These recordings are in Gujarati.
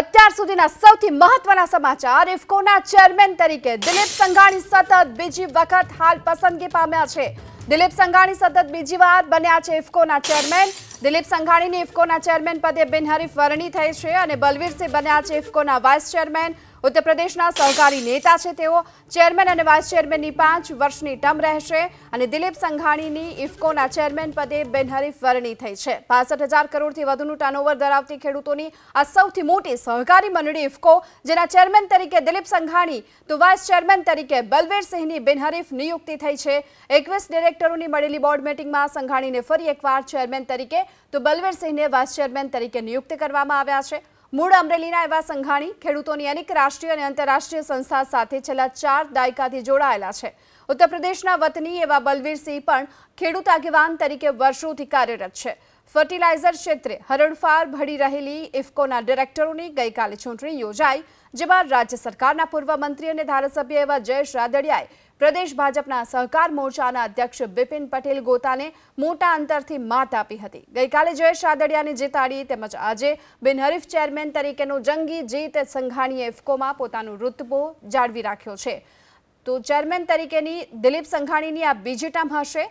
અત્યાર સુધીના સૌથી મહત્વના સમાચાર ઇફકોના ચેરમેન તરીકે દિલીપ સંઘાણી સતત બીજી વખત હાલ પસંદગી પામ્યા છે દિલીપ સંઘાણી સતત બીજી વાર બન્યા છે ઇફકોના ચેરમેન દિલીપ સંઘાણીની ઇફકોના ચેરમેન પદે બિનહરીફ વરણી થઈ છે અને બલવીરસિંહ બન્યા છે ઇફકોના વાઇસ ચેરમેન ઉત્તર પ્રદેશના સહકારી નેતા છે તેઓ ચેરમેન અને વાઇસ ચેરમેનની પાંચ વર્ષની ટર્મ રહેશે અને દિલીપ સંઘાણીની ઇફકોના ચેરમેન પદે બિનહરીફ વરણી થઈ છે પાસઠ હજાર કરોડથી વધુનું ટર્નઓવર ધરાવતી ખેડૂતોની આ સૌથી મોટી સહકારી મંડળી ઇફકો જેના ચેરમેન તરીકે દિલીપ સંઘાણી તો વાઇસ ચેરમેન તરીકે બલવીરસિંહની બિનહરીફ નિયુક્તિ થઈ છે એકવીસ ડિરેક્ટરોની મળેલી બોર્ડ મિટિંગમાં સંઘાણીને ફરી એકવાર ચેરમેન તરીકે તો બલવીરસિંહને વાઇસ ચેરમેન તરીકે નિયુક્ત કરવામાં આવ્યા છે મૂળ અમરેલીના એવા સંઘાણી ખેડૂતોની અનેક રાષ્ટ્રીય અને આંતરરાષ્ટ્રીય સંસ્થા સાથે છેલ્લા ચાર દાયકાથી જોડાયેલા છે ઉત્તર પ્રદેશના વતની એવા બલવીરસિંહ પણ ખેડૂત આગેવાન તરીકે વર્ષોથી કાર્યરત છે ફર્ટિલાઇઝર ક્ષેત્રે હરણફાર ભળી રહેલી ઇફકોના ડિરેક્ટરોની ગઈકાલે ચૂંટણી યોજાઈ જેમાં રાજ્ય સરકારના પૂર્વ મંત્રી અને ધારાસભ્ય એવા જયેશ રાદડિયાએ પ્રદેશ ભાજપના સહકાર મોરચાના અધ્યક્ષ બિપિન પટેલ ગોતાને મોટા અંતરથી માત આપી હતી ગઈકાલે જયેશ રાદડિયાને જીતાડી તેમજ આજે બિનહરીફ ચેરમેન તરીકેનો જંગી જીત સંઘાણીએ ઇફકોમાં પોતાનો ઋતબો જાળવી રાખ્યો છે તો ચેરમેન તરીકેની દિલીપ સંઘાણીની આ બીજી ટર્મ હશે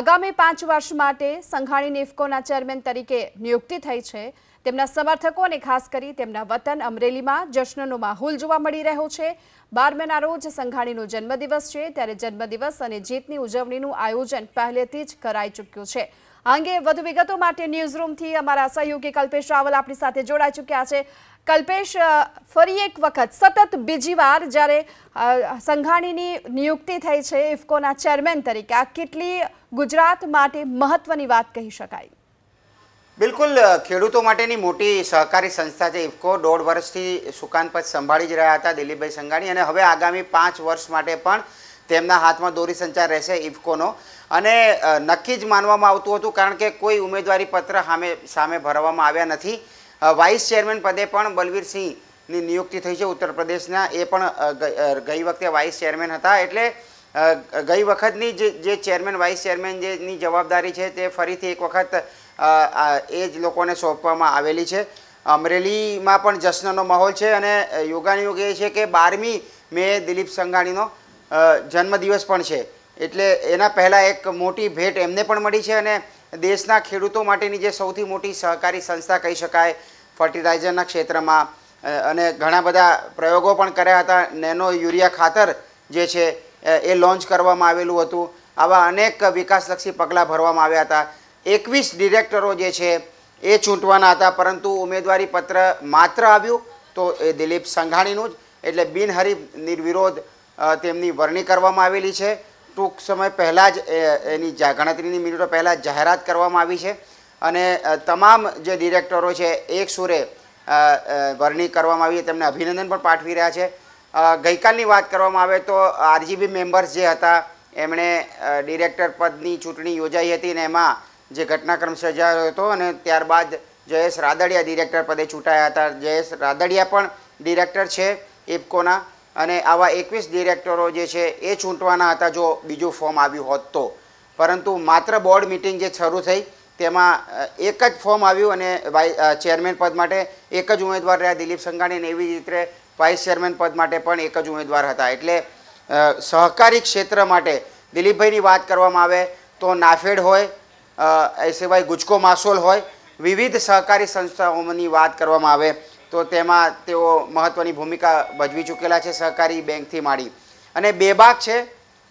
આગામી પાંચ વર્ષ માટે સંઘાણીની નિફકોના ચેરમેન તરીકે નિયુક્તિ થઈ છે તેમના સમર્થકો અને ખાસ કરી તેમના વતન અમરેલીમાં જશ્નનો માહોલ જોવા મળી રહ્યો છે બારમેના રોજ સંઘાણીનો જન્મદિવસ છે ત્યારે જન્મદિવસ અને જીતની ઉજવણીનું આયોજન પહેલેથી જ કરાઈ ચૂક્યું છે આ અંગે વધુ વિગતો માટે ન્યૂઝરૂમથી અમારા સહયોગી કલ્પેશ રાવલ આપણી સાથે જોડાઈ ચૂક્યા છે કલ્પેશ ફરી એક વખત સતત બીજી વાર જ્યારે સંઘાણીની નિયુક્તિ થઈ છે ઇફકોના ચેરમેન તરીકે આ કેટલી ગુજરાત માટે મહત્વની વાત કહી શકાય બિલકુલ ખેડૂતો માટેની મોટી સહકારી સંસ્થા છે ઇફકો દોઢ વર્ષથી સુકાનપદ સંભાળી જ રહ્યા હતા દિલીપભાઈ સંઘાણી અને હવે આગામી પાંચ વર્ષ માટે પણ તેમના હાથમાં દોરી સંચાર રહેશે ઇફકોનો અને નક્કી જ માનવામાં આવતું હતું કારણ કે કોઈ ઉમેદવારી પત્ર સામે સામે ભરવામાં આવ્યા નથી વાઇસ ચેરમેન પદે પણ બલવીરસિંહની નિયુક્તિ થઈ છે ઉત્તર પ્રદેશના એ પણ ગઈ વખતે વાઇસ ચેરમેન હતા એટલે ગઈ વખતની જે ચેરમેન વાઇસ ચેરમેન જેની જવાબદારી છે તે ફરીથી એક વખત એ જ લોકોને સોંપવામાં આવેલી છે અમરેલીમાં પણ જશ્નનો માહોલ છે અને યોગાનુયોગ એ છે કે બારમી મે દિલીપ સંઘાણીનો જન્મદિવસ પણ છે એટલે એના પહેલાં એક મોટી ભેટ એમને પણ મળી છે અને દેશના ખેડૂતો માટેની જે સૌથી મોટી સહકારી સંસ્થા કહી શકાય ફર્ટિલાઇઝરના ક્ષેત્રમાં અને ઘણા બધા પ્રયોગો પણ કર્યા હતા નેનો યુરિયા ખાતર જે છે એ લોન્ચ કરવામાં આવેલું હતું આવા અનેક વિકાસલક્ષી પગલાં ભરવામાં આવ્યા હતા એકવીસ ડિરેક્ટરો જે છે એ ચૂંટવાના હતા પરંતુ ઉમેદવારી પત્ર માત્ર આવ્યું તો એ દિલીપ સંઘાણીનું જ એટલે બિનહરીફ નિર્વિરોધ તેમની વરણી કરવામાં આવેલી છે ટૂંક સમય પહેલાં જ એની ગણતરીની મિનિટો પહેલાં જાહેરાત કરવામાં આવી છે અને તમામ જે ડિરેક્ટરો છે એક સુરે વરણી કરવામાં આવી તેમને અભિનંદન પણ પાઠવી રહ્યા છે ગઈકાલની વાત કરવામાં આવે તો આરજીબી મેમ્બર્સ જે હતા એમણે ડિરેક્ટર પદની ચૂંટણી યોજાઈ હતી ને એમાં જે ઘટનાક્રમ સર્જાયો હતો અને ત્યારબાદ જયેશ રાદડિયા ડિરેક્ટર પદે ચૂંટાયા હતા જયેશ રાદડિયા પણ ડિરેક્ટર છે ઇફકોના અને આવા એકવીસ ડિરેક્ટરો જે છે એ ચૂંટવાના હતા જો બીજું ફોર્મ આવ્યું હોત તો પરંતુ માત્ર બોર્ડ મિટિંગ જે શરૂ થઈ તેમાં એક જ ફોર્મ આવ્યું અને વાઇ ચેરમેન પદ માટે એક જ ઉમેદવાર રહ્યા દિલીપ સંઘાણી અને એવી જ રીતે વાઇસ ચેરમેન પદ માટે પણ એક જ ઉમેદવાર હતા એટલે સહકારી ક્ષેત્ર માટે દિલીપભાઈની વાત કરવામાં આવે તો નાફેડ હોય એ સિવાય ગુજકો માસોલ હોય વિવિધ સહકારી સંસ્થાઓની વાત કરવામાં આવે તો તેમાં તેઓ મહત્ત્વની ભૂમિકા ભજવી ચૂકેલા છે સહકારી બેંકથી માંડી અને બે બેબાક છે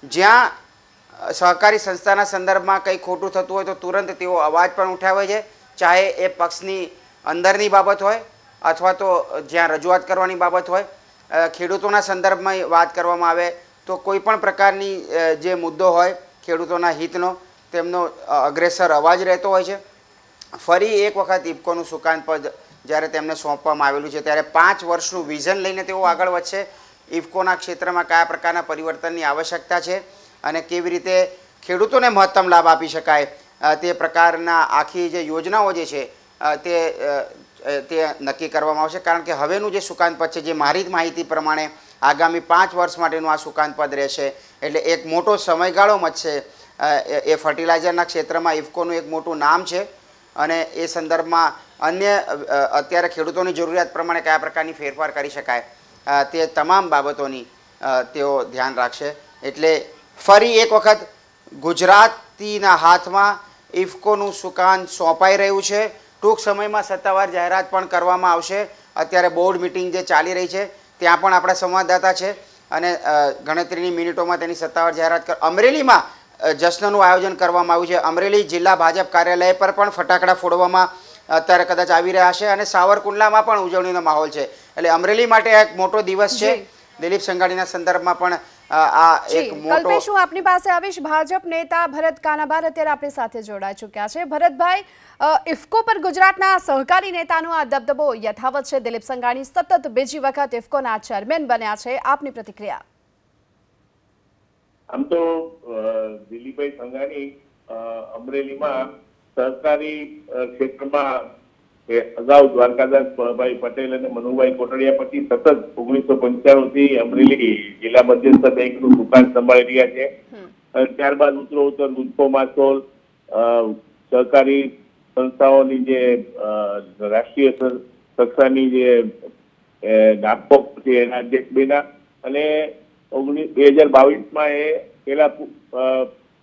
જ્યાં સહકારી સંસ્થાના સંદર્ભમાં કંઈ ખોટું થતું હોય તો તુરંત તેઓ અવાજ પણ ઉઠાવે છે ચાહે એ પક્ષની અંદરની બાબત હોય અથવા તો જ્યાં રજૂઆત કરવાની બાબત હોય ખેડૂતોના સંદર્ભમાં વાત કરવામાં આવે તો કોઈ પણ પ્રકારની જે મુદ્દો હોય ખેડૂતોના હિતનો તેમનો અગ્રેસર અવાજ રહેતો હોય છે ફરી એક વખત ઇફકોનું સુકાન પદ જ્યારે તેમને સોંપવામાં આવેલું છે ત્યારે પાંચ વર્ષનું વિઝન લઈને તેઓ આગળ વધશે ઇફકોના ક્ષેત્રમાં કયા પ્રકારના પરિવર્તનની આવશ્યકતા છે અને કેવી રીતે ખેડૂતોને મહત્તમ લાભ આપી શકાય તે પ્રકારના આખી જે યોજનાઓ જે છે તે તે નક્કી કરવામાં આવશે કારણ કે હવેનું જે સુકાન પદ છે જે મારી માહિતી પ્રમાણે આગામી પાંચ વર્ષ માટેનું આ સુકાન પદ રહેશે એટલે એક મોટો સમયગાળો મચશે એ ફર્ટિલાઇઝરના ક્ષેત્રમાં ઇફકોનું એક મોટું નામ છે અને એ સંદર્ભમાં અન્ય અત્યારે ખેડૂતોની જરૂરિયાત પ્રમાણે કયા પ્રકારની ફેરફાર કરી શકાય તે તમામ બાબતોની તેઓ ધ્યાન રાખશે એટલે ફરી એક વખત ગુજરાતીના હાથમાં ઇફકોનું સુકાન સોંપાઈ રહ્યું છે ટૂંક સમયમાં સત્તાવાર જાહેરાત પણ કરવામાં આવશે અત્યારે બોર્ડ મિટિંગ જે ચાલી રહી છે ત્યાં પણ આપણા સંવાદદાતા છે અને ગણતરીની મિનિટોમાં તેની સત્તાવાર જાહેરાત કર અમરેલીમાં જશ્નનું આયોજન કરવામાં આવ્યું છે અમરેલી જિલ્લા ભાજપ કાર્યાલય પર પણ ફટાકડા ફોડવામાં અત્યારે કદાચ આવી રહ્યા છે અને સાવરકુંડલામાં પણ ઉજવણીનો માહોલ છે એટલે અમરેલી માટે એક મોટો દિવસ છે દિલીપ સંઘાણીના સંદર્ભમાં પણ આવીશ ભાજપ નેતા ભરત કાનાબાર અત્યારે આપણી સાથે જોડાઈ ચૂક્યા છે ભરતભાઈ ઇફકો પર ગુજરાતના સહકારી નેતાનો આ દબદબો યથાવત છે દિલીપ સંઘાણી સતત બીજી વખત ઇફકોના ચેરમેન બન્યા છે આપની પ્રતિક્રિયા આમ તો દિલીપભાઈ સંઘાણી અમરેલીમાં સહકારી ક્ષેત્રમાં અગાઉ દ્વારકાદાસ ભાઈ પટેલ અને મનુભાઈ કોટડિયા પછી સતત ઓગણીસો પંચાણું થી અમરેલી જિલ્લા મધ્યસ્થ બેંક નું દુકાન સંભાળી રહ્યા છે ત્યારબાદ ઉત્તરો ઉત્તર ગુજકો માસોલ સહકારી સંસ્થાઓની જે રાષ્ટ્રીય કક્ષાની જે ડાપોક છે એના અધ્યક્ષ બેના અને ઓગણીસ બે હજાર બાવીસમાં એ પેલા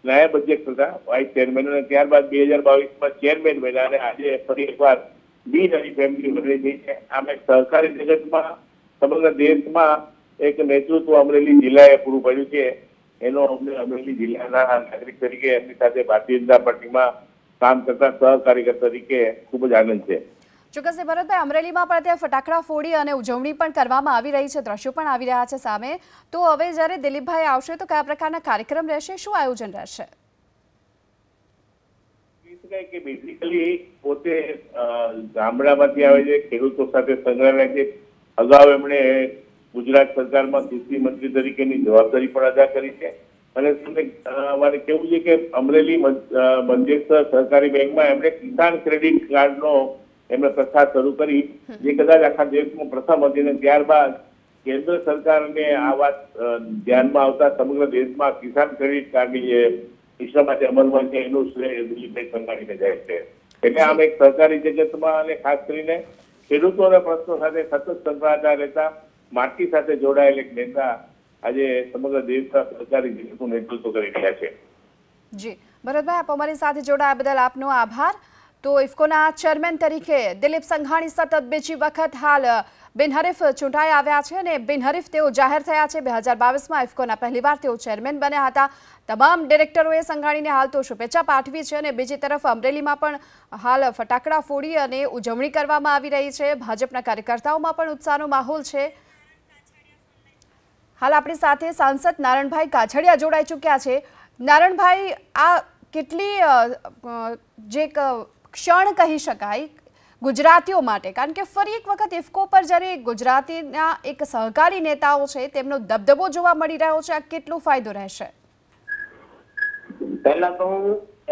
નાયબ અધ્યક્ષ હતા વાઇસ ચેરમેન અને ત્યારબાદ બે હજાર બાવીસમાં ચેરમેન બન્યા અને આજે ફરી એકવાર બી નવી ફેમિલી બની ગઈ છે આમ એક સહકારી જગતમાં સમગ્ર દેશમાં એક નેતૃત્વ અમરેલી જિલ્લાએ પૂરું પાડ્યું છે એનો અમને અમરેલી જિલ્લાના નાગરિક તરીકે એમની સાથે ભારતીય જનતા પાર્ટીમાં કામ કરતા સહકાર્યકર તરીકે ખૂબ જ આનંદ છે ચોક્કસ ભરતભાઈ અમરેલીમાં પણ ત્યાં ફટાકડા ફોડી અને ઉજવણી પણ કરવામાં આવી રહી છે દ્રશ્યો પણ આવી રહ્યા છે સામે તો હવે જ્યારે દિલીપભાઈ આવશે તો કયા પ્રકારના કાર્યક્રમ રહેશે શું આયોજન રહેશે કે બેઝિકલી પોતે ગામડામાંથી આવે છે ખેડૂતો સાથે સંકળાયેલા છે અગાઉ એમણે ગુજરાત સરકારમાં કૃષિ મંત્રી તરીકેની જવાબદારી પણ અદા કરી છે અને અમારે કેવું છે કે અમરેલી મંજેસર સહકારી બેંકમાં એમણે કિસાન ક્રેડિટ કાર્ડનો એમણે પ્રથા શરૂ કરી જે કદાચ આખા દેશમાં પ્રથમ હતી અને ત્યારબાદ કેન્દ્ર સરકારને આ વાત ધ્યાનમાં આવતા સમગ્ર દેશમાં કિસાન ક્રેડિટ કાર્ડની જે દિશા માટે અમલમાં છે એનું શ્રેય દિલીપભાઈ સંઘાણીને જાય છે એટલે આમ એક સહકારી જગતમાં અને ખાસ કરીને ખેડૂતોના પ્રશ્નો સાથે સતત સંકળાતા રહેતા માટી સાથે જોડાયેલ એક નેતા આજે સમગ્ર દેશના સહકારી જગતનું નેતૃત્વ કરી રહ્યા છે જી ભરતભાઈ આપ અમારી સાથે જોડાયા બદલ આપનો આભાર તો ઇફકોના ચેરમેન તરીકે દિલીપ સંઘાણી સતત બીજી વખત હાલ બિનહરીફ ચૂંટાઈ આવ્યા છે અને બિનહરીફ તેઓ જાહેર થયા છે બે હજાર બાવીસમાં ઇફકોના પહેલીવાર તેઓ ચેરમેન બન્યા હતા તમામ ડિરેક્ટરોએ સંઘાણીને હાલ તો શુભેચ્છા પાઠવી છે અને બીજી તરફ અમરેલીમાં પણ હાલ ફટાકડા ફોડી અને ઉજવણી કરવામાં આવી રહી છે ભાજપના કાર્યકર્તાઓમાં પણ ઉત્સાહનો માહોલ છે હાલ આપણી સાથે સાંસદ નારણભાઈ કાછડિયા જોડાઈ ચૂક્યા છે નારણભાઈ આ કેટલી જે ક્ષણ કહી શકાય ગુજરાતીઓ માટે કારણ કે ફરી એક વખત ઇફકો પર જ્યારે ગુજરાતીના એક સહકારી નેતાઓ છે તેમનો દબદબો જોવા મળી રહ્યો છે આ કેટલો ફાયદો રહેશે પહેલા તો હું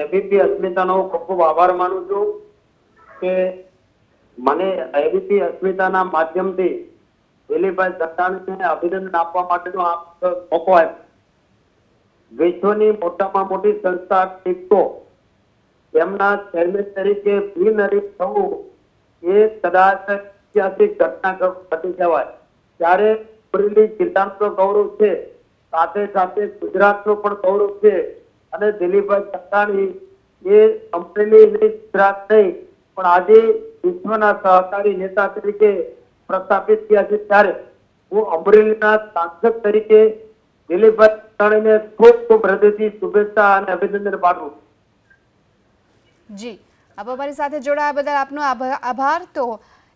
એબીપી અસ્મિતાનો ખૂબ ખૂબ આભાર માનું છું કે મને એબીપી અસ્મિતાના માધ્યમથી દિલીપભાઈ સત્તાણીને અભિનંદન આપવા માટેનો આપ મોકો આપ્યો વિશ્વની મોટામાં મોટી સંસ્થા ઇફકો તેમના ચેરમેન તરીકે બિનહરીફ થવું એ કદાચ ઐતિહાસિક ઘટના ઘટી જવાય ત્યારે અમરેલી જિલ્લાનો ગૌરવ છે સાથે સાથે ગુજરાતનો પણ ગૌરવ છે અને દિલીપભાઈ ચક્કાણી એ અમરેલી ગુજરાત નહીં પણ આજે વિશ્વના સહકારી નેતા તરીકે પ્રસ્થાપિત થયા છે ત્યારે હું અમરેલીના સાંસદ તરીકે દિલીપભાઈ ચક્કાણીને ખૂબ ખૂબ હૃદયથી શુભેચ્છા અને અભિનંદન પાઠવું જી આપ અમારી સાથે જોડાયા બદલ આપનો આભાર તો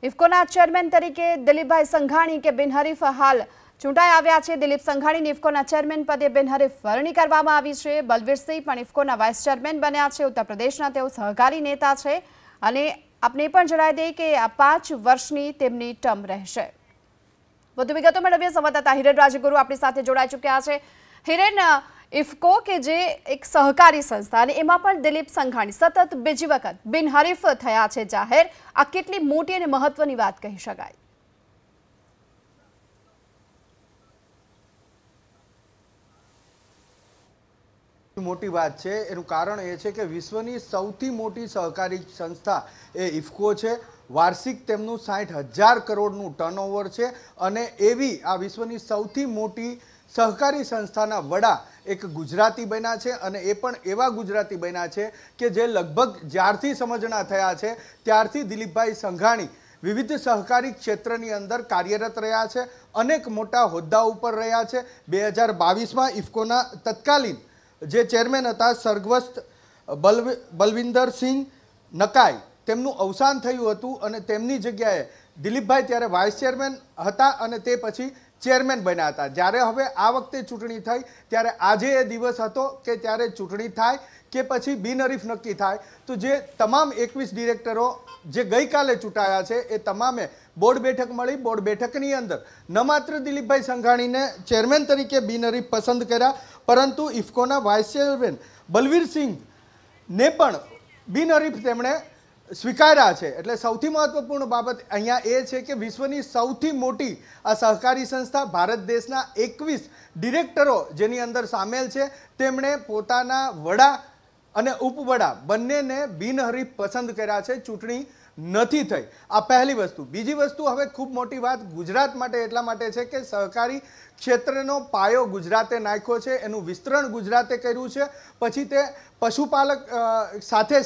ઇફકોના ચેરમેન તરીકે દિલીપભાઈ સંઘાણી કે બિનહરીફ હાલ ચૂંટાઈ આવ્યા છે દિલીપ સંઘાણી ઇફકોના ચેરમેન પદે બિનહરીફ વરણી કરવામાં આવી છે બલવીરસિંહ પણ ઇફકોના વાઇસ ચેરમેન બન્યા છે ઉત્તર પ્રદેશના તેઓ સહકારી નેતા છે અને આપને પણ જણાવી દઈએ કે આ પાંચ વર્ષની તેમની ટર્મ રહેશે વધુ વિગતો મેળવીએ સંવાદદાતા હિરેન રાજગુરુ આપણી સાથે જોડાઈ ચૂક્યા છે હિરેન ઇફકો કે જે એક સહકારી સંસ્થા અને એમાં પણ દિલીપ સંઘાણી સતત બીજી વખત બિનહરીફ થયા છે જાહેર આ કેટલી મોટી અને મહત્વની વાત કહી શકાય મોટી વાત છે એનું કારણ એ છે કે વિશ્વની સૌથી મોટી સહકારી સંસ્થા એ ઇફકો છે વાર્ષિક તેમનું સાઠ હજાર કરોડનું ટર્નઓવર છે અને એવી આ વિશ્વની સૌથી મોટી સહકારી સંસ્થાના વડા એક ગુજરાતી બન્યા છે અને એ પણ એવા ગુજરાતી બન્યા છે કે જે લગભગ જ્યારથી સમજણા થયા છે ત્યારથી દિલીપભાઈ સંઘાણી વિવિધ સહકારી ક્ષેત્રની અંદર કાર્યરત રહ્યા છે અનેક મોટા હોદ્દા ઉપર રહ્યા છે બે હજાર બાવીસમાં ઇફકોના તત્કાલીન જે ચેરમેન હતા સર્ગવસ્ત બલવ બલવિંદરસિંહ નકાઈ તેમનું અવસાન થયું હતું અને તેમની જગ્યાએ દિલીપભાઈ ત્યારે વાઇસ ચેરમેન હતા અને તે પછી ચેરમેન બન્યા હતા જ્યારે હવે આ વખતે ચૂંટણી થઈ ત્યારે આજે એ દિવસ હતો કે ત્યારે ચૂંટણી થાય કે પછી બિનહરીફ નક્કી થાય તો જે તમામ એકવીસ ડિરેક્ટરો જે ગઈકાલે ચૂંટાયા છે એ તમામે બોર્ડ બેઠક મળી બોર્ડ બેઠકની અંદર ન માત્ર દિલીપભાઈ સંઘાણીને ચેરમેન તરીકે બિનહરીફ પસંદ કર્યા પરંતુ ઇફકોના વાઇસ ચેરમેન બલવીરસિંહ પણ બિનહરીફ તેમણે સ્વીકાર્યા છે એટલે સૌથી મહત્વપૂર્ણ બાબત અહીંયા એ છે કે વિશ્વની સૌથી મોટી આ સહકારી સંસ્થા ભારત દેશના એકવીસ ડિરેક્ટરો જેની અંદર સામેલ છે તેમણે પોતાના વડા અને ઉપવડા બંનેને બિનહરીફ પસંદ કર્યા છે ચૂંટણી નથી થઈ આ પહેલી વસ્તુ બીજી વસ્તુ હવે ખૂબ મોટી વાત ગુજરાત માટે એટલા માટે છે કે સહકારી ક્ષેત્રનો પાયો ગુજરાતે નાખ્યો છે એનું વિસ્તરણ ગુજરાતે કર્યું છે પછી તે પશુપાલક સાથે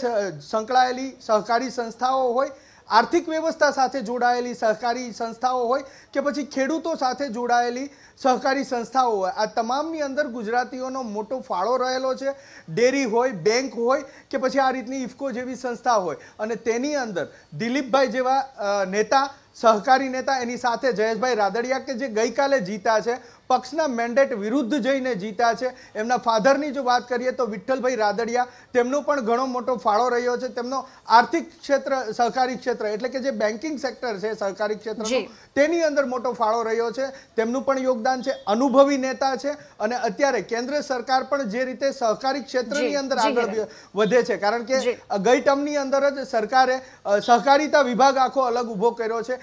સંકળાયેલી સહકારી સંસ્થાઓ હોય આર્થિક વ્યવસ્થા સાથે જોડાયેલી સહકારી સંસ્થાઓ હોય કે પછી ખેડૂતો સાથે જોડાયેલી સહકારી સંસ્થાઓ હોય આ તમામની અંદર ગુજરાતીઓનો મોટો ફાળો રહેલો છે ડેરી હોય બેંક હોય કે પછી આ રીતની ઇફકો જેવી સંસ્થા હોય અને તેની અંદર દિલીપભાઈ જેવા નેતા સહકારી નેતા એની સાથે જયેશભાઈ રાદડિયા કે જે ગઈકાલે જીતા છે પક્ષના મેન્ડેટ વિરુદ્ધ જઈને જીતા છે એમના ફાધરની જો વાત કરીએ તો વિઠ્ઠલભાઈ રાદડિયા તેમનો પણ ઘણો મોટો ફાળો રહ્યો છે તેમનો આર્થિક ક્ષેત્ર સહકારી ક્ષેત્ર એટલે કે જે બેન્કિંગ સેક્ટર છે સહકારી ક્ષેત્ર તેની અંદર મોટો ફાળો રહ્યો છે તેમનું પણ યોગદાન છે અનુભવી નેતા છે અને અત્યારે કેન્દ્ર સરકાર પણ જે રીતે સહકારી ક્ષેત્રની અંદર આગળ વધે છે કારણ કે ગઈ ટર્મની અંદર જ સરકારે સહકારિતા વિભાગ આખો અલગ ઊભો કર્યો છે